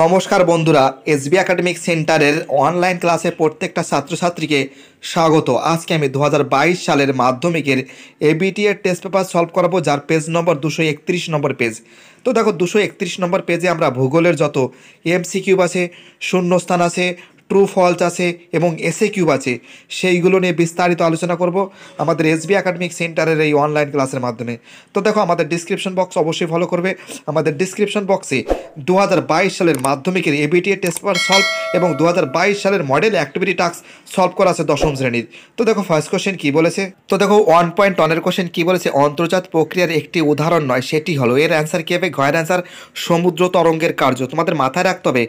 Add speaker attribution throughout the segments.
Speaker 1: নমস্কার বন্ধুরা SB academic সেন্টারের অনলাইন ক্লাসে প্রত্যেকটা ছাত্রছাত্রীকে স্বাগত আজকে আমি দু সালের মাধ্যমিকের এবিটিএর টেস্ট পেপার সলভ করাবো যার পেজ নম্বর দুশো একত্রিশ নম্বর পেজ তো দেখো দুশো একত্রিশ নম্বর পেজে আমরা ভূগোলের যত কিউব আছে শূন্যস্থান আছে ট্রু ফলস আছে এবং এসএ কিউব আছে সেইগুলো নিয়ে বিস্তারিত আলোচনা করব আমাদের এসবি একাডেমিক সেন্টারের এই অনলাইন ক্লাসের মাধ্যমে তো দেখো আমাদের ডিসক্রিপশন বক্স অবশ্যই ফলো করবে আমাদের ডিসক্রিপশন বক্সে দু সালের মাধ্যমিকের এবিটিএ টেস্ট পেপার সলভ এবং দু সালের মডেল অ্যাক্টিভিটি টাস্ক সলভ করা আছে দশম শ্রেণীর তো দেখো ফার্স্ট কোশ্চেন কী বলেছে তো দেখো ওয়ান পয়েন্ট ওয়ানের কোশ্চেন কী বলেছে অন্তর্জাত প্রক্রিয়ার একটি উদাহরণ নয় সেটি হলো এর অ্যান্সার কী হবে ঘয়ের অ্যান্সার সমুদ্র তরঙ্গের কার্য তোমাদের মাথায় রাখতে হবে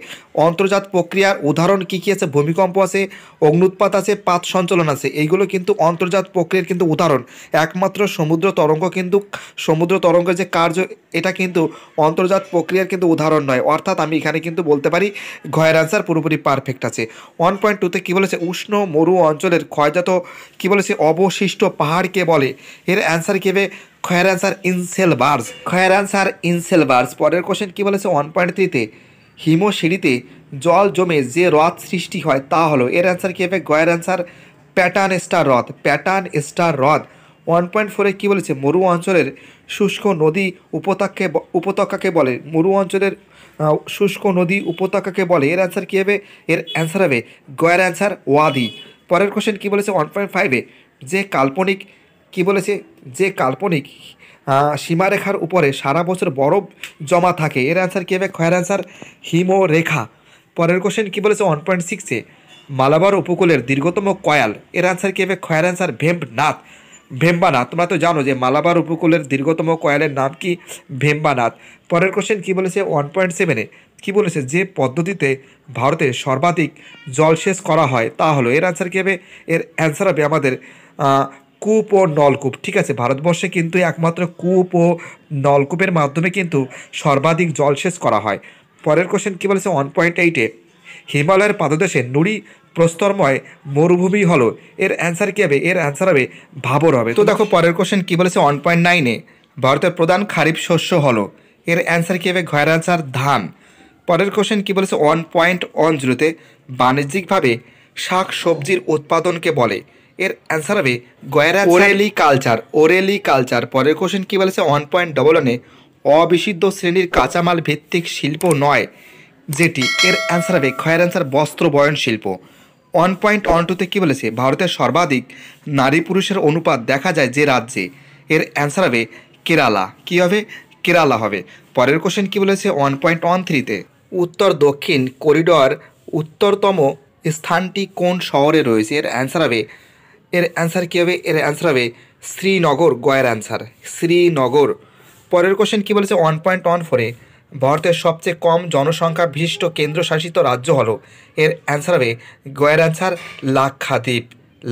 Speaker 1: অন্তর্জাত প্রক্রিয়ার উদাহরণ কী কি আছে ভূমিকম্প আছে অগ্নুৎপাত আছে পাত সঞ্চলন আছে এইগুলো কিন্তু অন্তর্জাত প্রক্রিয়ার কিন্তু উদাহরণ একমাত্র সমুদ্র তরঙ্গ কিন্তু সমুদ্র তরঙ্গের যে কার্য এটা কিন্তু অন্তর্জাত প্রক্রিয়ার কিন্তু উদাহরণ নয় অর্থাৎ আমি এখানে কিন্তু বলতে পারি ঘয়ের আনসার পুরোপুরি পারফেক্ট আছে ওয়ান পয়েন্ট টুতে কী বলেছে উষ্ণ মরু অঞ্চলের ক্ষয়জাত কী বলেছে অবশিষ্ট পাহাড়কে বলে এর অ্যান্সার কেবে খয়ের অ্যান্সার ইনসেল বার্স খয়ের অ্যান্সার ইনসেল বার্স পরের কোশ্চেন কী বলেছে ওয়ান পয়েন্ট থ্রিতে হিমশিড়িতে জল জমে যে হ্রদ সৃষ্টি হয় তা হলো এর অ্যান্সার কী হবে গয়ের অ্যান্সার প্যাটার্ন স্টার হ্রদ প্যাটার্ন স্টার হ্রদ ওয়ান পয়েন্ট ফোরে কী বলেছে মরু অঞ্চলের শুষ্ক নদী উপত্যকাকে উপত্যকাকে বলে মরু অঞ্চলের শুষ্ক নদী উপত্যকাকে বলে এর অ্যান্সার কী হবে এর অ্যান্সার হবে গয়ের অ্যান্সার ওয়াদি পরের কোশ্চেন কী বলেছে ওয়ান পয়েন্ট ফাইভে যে কাল্পনিক কী বলেছে যে কাল্পনিক সীমারেখার উপরে সারা বছর বরফ জমা থাকে এর অ্যান্সার কী হবে খয়ের অ্যান্সার হিমরেখা পরের কোশ্চেন কী বলেছে ওয়ান পয়েন্ট সিক্সে মালাবার উপকূলের দীর্ঘতম কয়াল এর অ্যান্সার কী হবে খয়ের অ্যান্সার ভেম্বনাথ ভেম্বানাথ তোমরা তো জানো যে মালাবার উপকূলের দীর্ঘতম কয়ালের নাম কি ভেম্বানাথ পরের কোশ্চেন কী বলেছে ওয়ান পয়েন্ট সেভেনে কী বলেছে যে পদ্ধতিতে ভারতে সর্বাধিক জলসেচ করা হয় তা হলো এর অ্যান্সার কী হবে এর অ্যান্সার হবে আমাদের কূপ ও নলকূপ ঠিক আছে ভারতবর্ষে কিন্তু একমাত্র কূপ ও নলকূপের মাধ্যমে কিন্তু সর্বাধিক জলসেচ করা হয় পরের কোশ্চেন কী বলেছে ওয়ান পয়েন্ট এইটে হিমালয়ের পাদদেশে নুড়ি প্রস্তরময় মরুভূমি হলো এর অ্যান্সার কী হবে এর অ্যান্সার হবে ভাবর হবে তো দেখো পরের কোশ্চেন কী বলেছে ওয়ান পয়েন্ট নাইনে ভারতের প্রধান খারিফ শস্য হলো এর অ্যান্সার কী হবে ঘয়ের অ্যান্সার ধান পরের কোশ্চেন কী বলেছে ওয়ান পয়েন্ট ওয়ান জিরোতে বাণিজ্যিকভাবে শাক সবজির উৎপাদনকে বলে এর অ্যান্সার হবে গয়রা ওরেলি কালচার ওরেলি কালচার পরের কোশ্চেন কী বলেছে ওয়ান পয়েন্ট ডবল ওয়ানে অবিশিদ্ধ শ্রেণীর কাঁচামাল ভিত্তিক শিল্প নয় যেটি এর অ্যান্সার হবে খয়ের অ্যান্সার বস্ত্র বয়ন শিল্প ওয়ান পয়েন্ট ওয়ান টুতে কী বলেছে ভারতের সর্বাধিক নারী পুরুষের অনুপাত দেখা যায় যে রাজ্যে এর অ্যান্সার হবে কেরালা কী হবে কেরালা হবে পরের কোশ্চেন কী বলেছে ওয়ান পয়েন্ট ওয়ান থ্রিতে উত্তর দক্ষিণ করিডর উত্তরতম স্থানটি কোন শহরে রয়েছে এর অ্যান্সার হবে এর অ্যান্সার কী হবে এর অ্যান্সার হবে শ্রীনগর গয়ের অ্যান্সার শ্রীনগর পরের কোশ্চেন কী বলেছে ওয়ান পয়েন্ট ওয়ান ফোরে ভারতের সবচেয়ে কম জনসংখ্যা বিশিষ্ট কেন্দ্রশাসিত রাজ্য হলো এর অ্যান্সার হবে গয়ের অ্যান্সার লাক্ষাদ্বীপ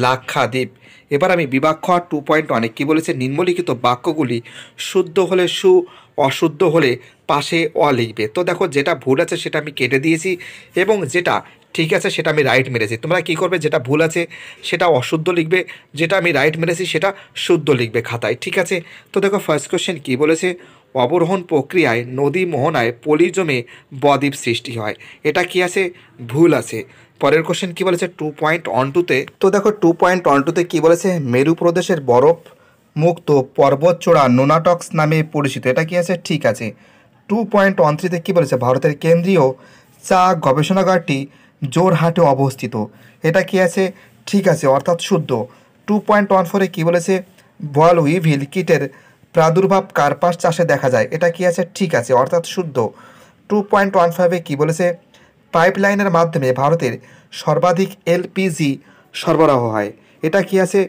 Speaker 1: লাক্ষাদ্বীপ এবার আমি বিবাক্ষ টু পয়েন্ট ওয়ানে কী বলেছে নিম্নলিখিত বাক্যগুলি শুদ্ধ হলে সু অশুদ্ধ হলে পাশে অ লিখবে তো দেখো যেটা ভুল আছে সেটা আমি কেটে দিয়েছি এবং যেটা ঠিক আছে সেটা আমি রাইট মেরেছি তোমরা কি করবে যেটা ভুল আছে সেটা অশুদ্ধ লিখবে যেটা আমি রাইট মেরেছি সেটা শুদ্ধ লিখবে খাতায় ঠিক আছে তো দেখো ফার্স্ট কোশ্চেন কী বলেছে অবরোহণ প্রক্রিয়ায় নদী মোহনায় পলি জমে বদ্বীপ সৃষ্টি হয় এটা কি আছে ভুল আছে পরের কোশ্চেন কী বলেছে টু পয়েন্ট ওয়ান টুতে তো দেখো টু পয়েন্ট ওয়ান টুতে কী বলেছে মেরু প্রদেশের বরফ মুক্ত পর্বত চোড়া নোনাটক্স নামে পরিচিত এটা কী আছে ঠিক আছে টু পয়েন্ট ওয়ান থ্রিতে কী বলেছে ভারতের কেন্দ্রীয় চা গবেষণাগারটি জোরহাটে অবস্থিত এটা কি আছে ঠিক আছে অর্থাৎ শুদ্ধ টু পয়েন্ট ওয়ান ফোরে কী বলেছে বল উইভিল কিটের প্রাদুর্ভাব কার্পাস চাষে দেখা যায় এটা কি আছে ঠিক আছে অর্থাৎ শুদ্ধ টু পয়েন্ট ওয়ান ফাইভে কী বলেছে পাইপলাইনের মাধ্যমে ভারতের সর্বাধিক এলপিজি সরবরাহ হয় এটা কি আছে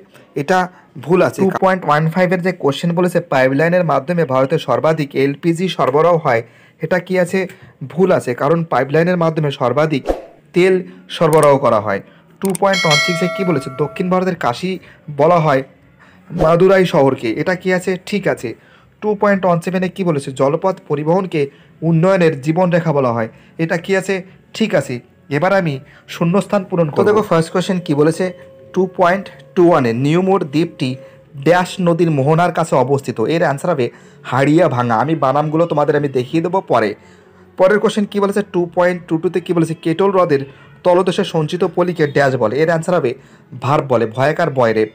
Speaker 1: এটা ভুল আছে টু পয়েন্ট ওয়ান ফাইভের যে কোশ্চেন বলেছে পাইপলাইনের মাধ্যমে ভারতের সর্বাধিক এলপিজি সরবরাহ হয় এটা কি আছে ভুল আছে কারণ পাইপলাইনের মাধ্যমে সর্বাধিক তেল সরবরাহ করা হয় টু পয়েন্ট ওয়ান সিক্সে কী বলেছে দক্ষিণ ভারতের কাশি বলা হয় মাদুরাই শহরকে এটা কি আছে ঠিক আছে টু পয়েন্ট ওয়ান সেভেনে কী বলেছে জলপথ পরিবহনকে উন্নয়নের জীবনরেখা বলা হয় এটা কি আছে ঠিক আছে এবার আমি শূন্যস্থান পূরণ করে দেখো ফার্স্ট কোয়েশ্চেন কী বলেছে টু পয়েন্ট টু ওয়ানে নিউমোর দ্বীপটি ড্যাশ নদীর মোহনার কাছে অবস্থিত এর অ্যান্সার হবে হাড়িয়া ভাঙা আমি বানামগুলো তোমাদের আমি দেখিয়ে দেবো পরে পরের কোশ্চেন কী বলেছে টু পয়েন্ট টু টুতে কী বলেছে কেটল হ্রদের তলদেশে সঞ্চিত পলিকে ড্যাশ বলে এর অ্যান্সার হবে ভার্ব বলে ভয়াকার বয়রেপ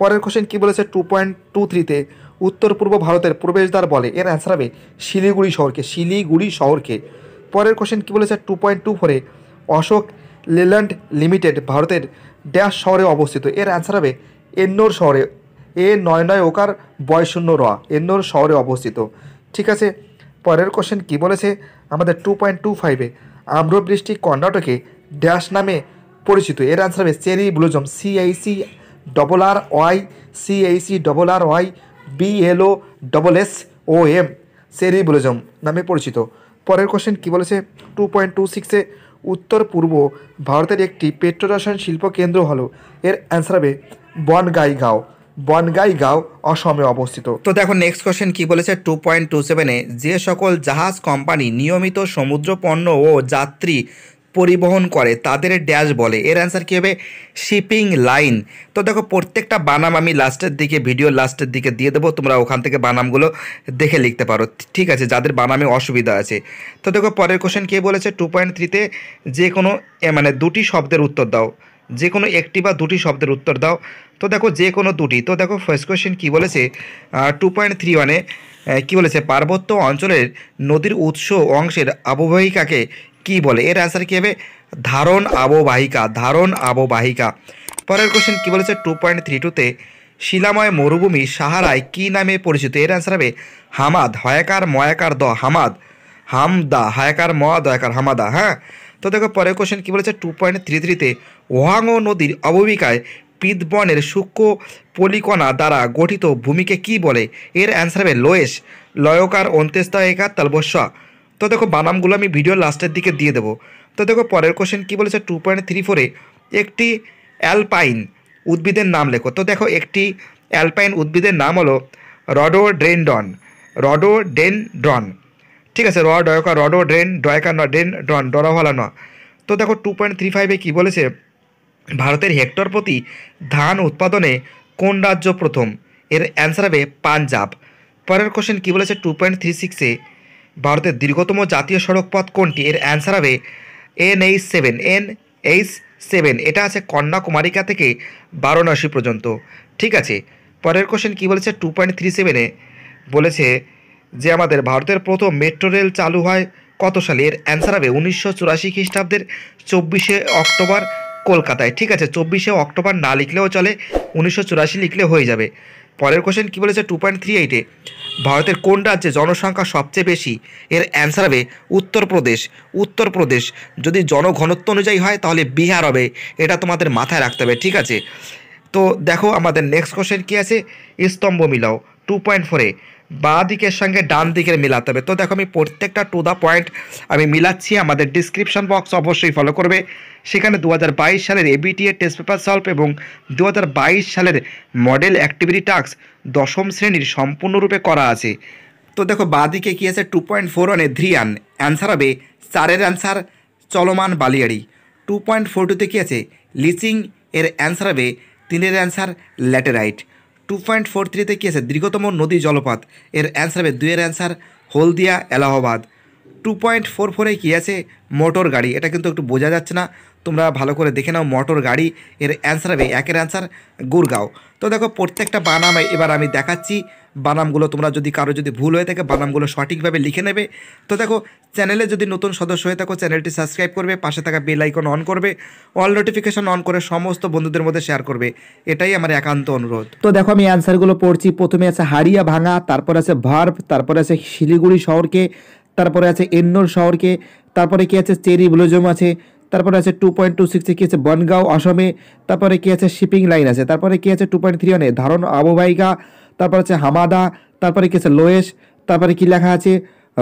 Speaker 1: পরের কোশ্চেন কী বলেছে টু পয়েন্ট টু থ্রিতে উত্তর পূর্ব ভারতের প্রবেশদ্বার বলে এর অ্যান্সার হবে শিলিগুড়ি শহরকে শিলিগুড়ি শহরকে পরের কোশ্চেন কী বলেছে টু পয়েন্ট টু ফোরে অশোক লেল্যান্ড লিমিটেড ভারতের ড্যাশ শহরে অবস্থিত এর অ্যান্সার হবে এন্নোর শহরে এ নয় নয় ওকার বয়শূন্য র এন্নোর শহরে অবস্থিত ঠিক আছে পরের কোশ্চেন কী বলেছে আমাদের টু পয়েন্ট টু ফাইভে আম্রবৃষ্টি কর্ণাটকে ড্যাশ নামে পরিচিত এর আনসার হবে cherry blossom CIC double R Y CIC double R Y BLO double S O M cherry blossom নামে পরিচিত পরের কোশ্চেন কী বলেছে টু পয়েন্ট টু সিক্সে উত্তর পূর্ব ভারতের একটি পেট্রোরাসায়ন শিল্প কেন্দ্র হল এর অ্যান্সার হবে বনগাইগাঁও বনগাইগাঁও অসমে অবস্থিত তো দেখো নেক্সট কোয়েশ্চেন কি বলেছে টু পয়েন্ট টু সেভেনে যে সকল জাহাজ কোম্পানি নিয়মিত সমুদ্র পণ্য ও যাত্রী পরিবহন করে তাদের ড্যাশ বলে এর অ্যান্সার কী হবে শিপিং লাইন তো দেখো প্রত্যেকটা বানাম আমি লাস্টের দিকে ভিডিও লাস্টের দিকে দিয়ে দেবো তোমরা ওখান থেকে বানামগুলো দেখে লিখতে পারো ঠিক আছে যাদের বানামে অসুবিধা আছে তো দেখো পরের কোশ্চেন কে বলেছে টু পয়েন্ট থ্রিতে যে কোনো মানে দুটি শব্দের উত্তর দাও যে কোনো একটি বা দুটি শব্দের উত্তর দাও তো দেখো যে কোনো দুটি তো দেখো ফার্স্ট কোয়েশ্চেন কী বলেছে টু পয়েন্ট থ্রি ওয়ানে কী বলেছে পার্বত্য অঞ্চলের নদীর উৎস অংশের আববাহিকাকে কি বলে এর অ্যান্সার কী হবে ধারণ আববাহিকা ধারণ আববাহিকা পরের কোশ্চেন কী বলেছে টু পয়েন্ট থ্রি টুতে শিলাময় মরুভূমি সাহারায় কি নামে পরিচিত এর অ্যান্সার হবে হামাদ হয়াকার ময়াকার দ হামাদ হামদা হায়াকার ম দয়াকার হামাদা হ্যাঁ তো দেখো পরের কোশ্চেন কী বলেছে টু পয়েন্ট থ্রি থ্রিতে ওহাঙ্গো নদীর অববিকায় পিতবনের সূক্ষ্ম পলিকণা দ্বারা গঠিত ভূমিকে কি বলে এর অ্যান্সার হবে লোয়েস লয়কার অন্ত্যেস্তায়িকা তালবস্যা তো দেখো বানামগুলো আমি ভিডিও লাস্টের দিকে দিয়ে দেবো তো দেখো পরের কোশ্চেন কী বলেছে টু পয়েন্ট থ্রি ফোরে একটি অ্যালপাইন উদ্ভিদের নাম লেখো তো দেখো একটি অ্যালপাইন উদ্ভিদের নাম হলো রডো ডেনড্রন ঠিক আছে র ডয়কা রডো ড্রেন ডয়কা ন ড্রেন ডন ডরাওয়ালা ন তো দেখো টু পয়েন্ট থ্রি ফাইভে কী বলেছে ভারতের হেক্টর প্রতি ধান উৎপাদনে কোন রাজ্য প্রথম এর অ্যান্সার হবে পাঞ্জাব পরের কোশ্চেন কী বলেছে টু পয়েন্ট থ্রি সিক্সে ভারতের দীর্ঘতম জাতীয় সড়ক পথ কোনটি এর অ্যান্সার হবে N H seven N H seven এটা আছে কন্যাকুমারিকা থেকে বারাণসী পর্যন্ত ঠিক আছে পরের কোশ্চেন কী বলেছে টু পয়েন্ট থ্রি সেভেনে বলেছে যে আমাদের ভারতের প্রথম মেট্রো রেল চালু হয় কত সালে এর অ্যান্সার হবে উনিশশো চুরাশি খ্রিস্টাব্দের চব্বিশে অক্টোবর কলকাতায় ঠিক আছে চব্বিশে অক্টোবর না লিখলেও চলে উনিশশো চুরাশি লিখলে হয়ে যাবে পরের কোশ্চেন কী বলেছে টু পয়েন্ট থ্রি এইটে ভারতের কোন রাজ্যে জনসংখ্যা সবচেয়ে বেশি এর অ্যান্সার হবে উত্তরপ্রদেশ উত্তরপ্রদেশ যদি জনঘনত্ব অনুযায়ী হয় তাহলে বিহার হবে এটা তোমাদের মাথায় রাখতে হবে ঠিক আছে তো দেখো আমাদের নেক্সট কোশ্চেন কী আছে স্তম্ভ মিলাও টু পয়েন্ট ফোরে বা দিকের সঙ্গে ডান দিকের মিলাতে হবে তো দেখো আমি প্রত্যেকটা টু দ্য পয়েন্ট আমি মিলাচ্ছি আমাদের ডিসক্রিপশন বক্স অবশ্যই ফলো করবে সেখানে দু সালের এবিটিএ টেস্ট পেপার সলভ এবং দু সালের মডেল অ্যাক্টিভিটি টাস্ক দশম শ্রেণীর সম্পূর্ণরূপে করা আছে তো দেখো দিকে কী আছে টু পয়েন্ট ফোর ওয়ানে ধ্রিয়ান অ্যান্সার হবে চারের অ্যান্সার চলমান বালিয়াড়ি টু পয়েন্ট ফোর টুতে কী আছে লিচিং এর অ্যান্সার হবে তিনের answer laterite two point four থ্রিতে কী আছে দীর্ঘতম নদী জলপাত এর অ্যান্সার হবে দুইয়ের answer Haldia Allahabad two point four ফোরে কী আছে মোটর গাড়ি এটা কিন্তু একটু বোঝা যাচ্ছে না তোমরা ভালো করে দেখে নাও মোটর গাড়ি এর অ্যান্সার হবে একের অ্যান্সার গুরগাঁও তো দেখো প্রত্যেকটা বানামে এবার আমি দেখাচ্ছি বানামগুলো তোমরা যদি কারো যদি ভুল হয়ে থাকে বানামগুলো সঠিকভাবে লিখে নেবে তো দেখো চ্যানেলে যদি নতুন সদস্য হয়ে থাকো চ্যানেলটি সাবস্ক্রাইব করবে পাশে থাকা বেল আইকন অন করবে অল নোটিফিকেশন অন করে সমস্ত বন্ধুদের মধ্যে শেয়ার করবে এটাই আমার একান্ত অনুরোধ তো দেখো আমি অ্যান্সারগুলো পড়ছি প্রথমে আছে হারিয়া ভাঙা তারপর আছে ভার্ভ তারপরে আছে শিলিগুড়ি শহরকে তারপরে আছে এন্নোর শহরকে তারপরে কি আছে চেরি ব্লোজম আছে তারপরে আছে টু পয়েন্ট টু সিক্সে কী আছে বনগাঁও অসমে তারপরে কী আছে শিপিং লাইন আছে তারপরে কী আছে টু পয়েন্ট থ্রি ওয়ানে ধারণ অববাহিকা তারপর হচ্ছে হামাদা তারপরে কি আছে লোয়েস তারপরে কি লেখা আছে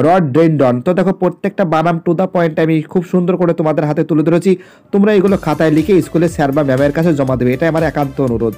Speaker 1: রড ড্রেন্ডন তো দেখো প্রত্যেকটা বানাম টু দ্য পয়েন্ট আমি খুব সুন্দর করে তোমাদের হাতে তুলে ধরেছি তোমরা এগুলো খাতায় লিখে স্কুলে স্যার বা ম্যামের কাছে জমা দেবে এটাই আমার একান্ত অনুরোধ